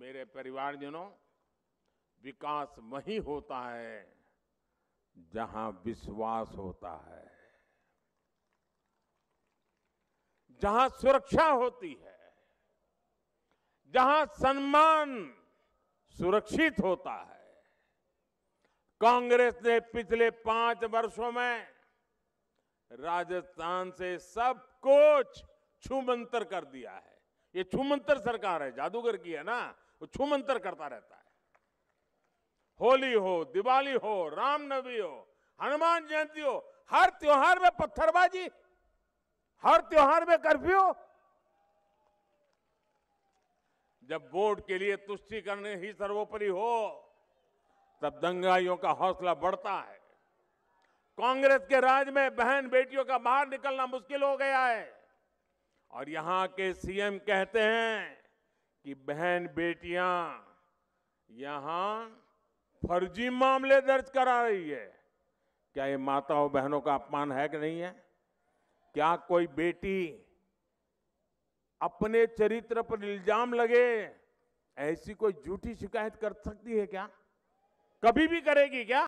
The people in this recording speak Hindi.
मेरे परिवारजनों विकास वही होता है जहां विश्वास होता है जहां सुरक्षा होती है जहां सम्मान सुरक्षित होता है कांग्रेस ने पिछले पांच वर्षों में राजस्थान से सब कुछ छुमंतर कर दिया है ये छुमंतर सरकार है जादूगर की है ना वो छुमंतर करता रहता है होली हो दिवाली हो रामनवमी हो हनुमान जयंती हो हर त्योहार में पत्थरबाजी हर त्योहार में कर्फ्यू जब वोट के लिए तुष्टिकरण ही सर्वोपरि हो तब दंगाइयों का हौसला बढ़ता है कांग्रेस के राज में बहन बेटियों का बाहर निकलना मुश्किल हो गया है और यहाँ के सीएम कहते हैं कि बहन बेटियां यहाँ फर्जी मामले दर्ज करा रही है क्या ये माताओं बहनों का अपमान है कि नहीं है क्या कोई बेटी अपने चरित्र पर इल्जाम लगे ऐसी कोई झूठी शिकायत कर सकती है क्या कभी भी करेगी क्या